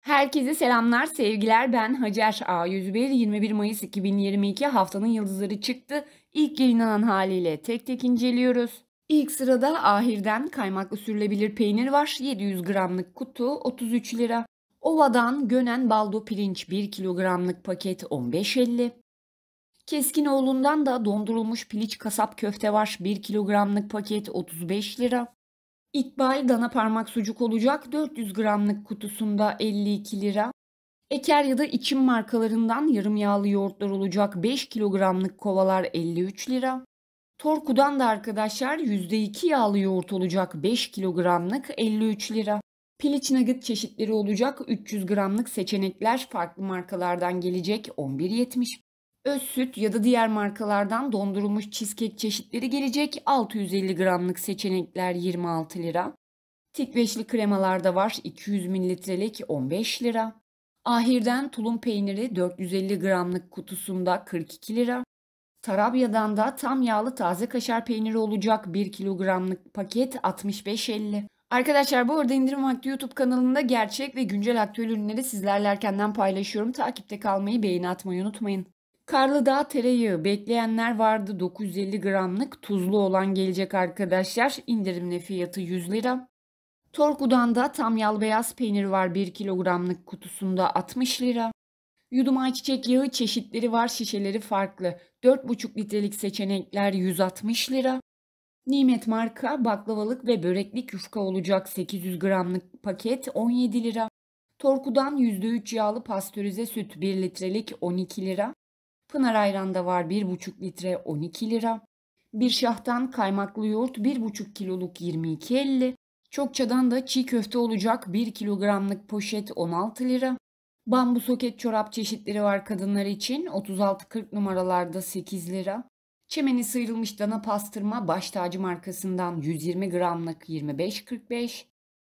Herkese selamlar, sevgiler. Ben Hacer A101. 21 Mayıs 2022 haftanın yıldızları çıktı. İlk yayınlanan haliyle tek tek inceliyoruz. İlk sırada Ahir'den kaymaklı sürülebilir peynir var. 700 gramlık kutu 33 lira. Ova'dan Gönen baldo pirinç 1 kilogramlık paket 15.50. Keskinoğlu'ndan da dondurulmuş piliç kasap köfte var. 1 kilogramlık paket 35 lira. İkbal dana parmak sucuk olacak 400 gramlık kutusunda 52 lira. Eker ya da içim markalarından yarım yağlı yoğurtlar olacak 5 kilogramlık kovalar 53 lira. Torku'dan da arkadaşlar %2 yağlı yoğurt olacak 5 kilogramlık 53 lira. Piliç nugget çeşitleri olacak 300 gramlık seçenekler farklı markalardan gelecek 11.70. Öz süt ya da diğer markalardan dondurulmuş cheesecake çeşitleri gelecek. 650 gramlık seçenekler 26 lira. Tikveşli kremalar da var 200 mililitrelik 15 lira. Ahir'den tulum peyniri 450 gramlık kutusunda 42 lira. Tarabya'dan da tam yağlı taze kaşar peyniri olacak 1 kilogramlık paket 65.50. Arkadaşlar bu arada indirim vakti YouTube kanalında gerçek ve güncel aktüel ürünleri sizlerle erkenden paylaşıyorum. Takipte kalmayı, beğeni atmayı unutmayın. Karlı Dağ tereyağı bekleyenler vardı. 950 gramlık tuzlu olan gelecek arkadaşlar. İndirimli fiyatı 100 lira. Torku'dan da tamyal beyaz peynir var 1 kilogramlık kutusunda 60 lira. Yudum ayçiçek yağı çeşitleri var şişeleri farklı. 4,5 litrelik seçenekler 160 lira. Nimet marka baklavalık ve böreklik yufka olacak 800 gramlık paket 17 lira. Torku'dan %3 yağlı pastörize süt 1 litrelik 12 lira. Pınar ayranda var 1,5 litre 12 lira. Bir şahtan kaymaklı yoğurt 1,5 kiloluk 22.50. Çokçadan da çiğ köfte olacak 1 kilogramlık poşet 16 lira. Bambu soket çorap çeşitleri var kadınlar için 36-40 numaralarda 8 lira. Çemeni sıyrılmış dana pastırma baş tacı markasından 120 gramlık 25.45.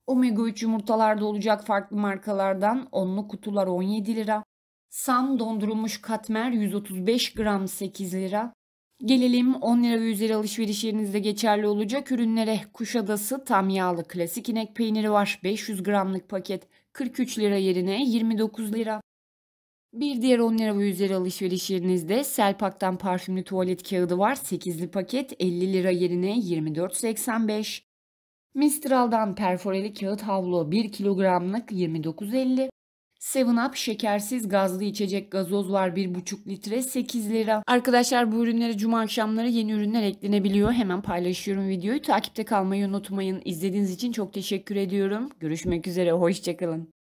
Omega 3 yumurtalarda olacak farklı markalardan onlu kutular 17 lira. Sam dondurulmuş katmer 135 gram 8 lira. Gelelim 10 lira ve üzeri alışveriş yerinizde geçerli olacak ürünlere. Kuşadası tam yağlı klasik inek peyniri var. 500 gramlık paket 43 lira yerine 29 lira. Bir diğer 10 lira ve üzeri alışveriş yerinizde Selpak'tan parfümlü tuvalet kağıdı var. 8'li paket 50 lira yerine 24.85. Mistral'dan perforeli kağıt havlu 1 kilogramlık 29.50. 7 Up şekersiz gazlı içecek gazoz var 1,5 litre 8 lira. Arkadaşlar bu ürünlere cuma akşamları yeni ürünler eklenebiliyor. Hemen paylaşıyorum videoyu. Takipte kalmayı unutmayın. İzlediğiniz için çok teşekkür ediyorum. Görüşmek üzere. Hoşçakalın.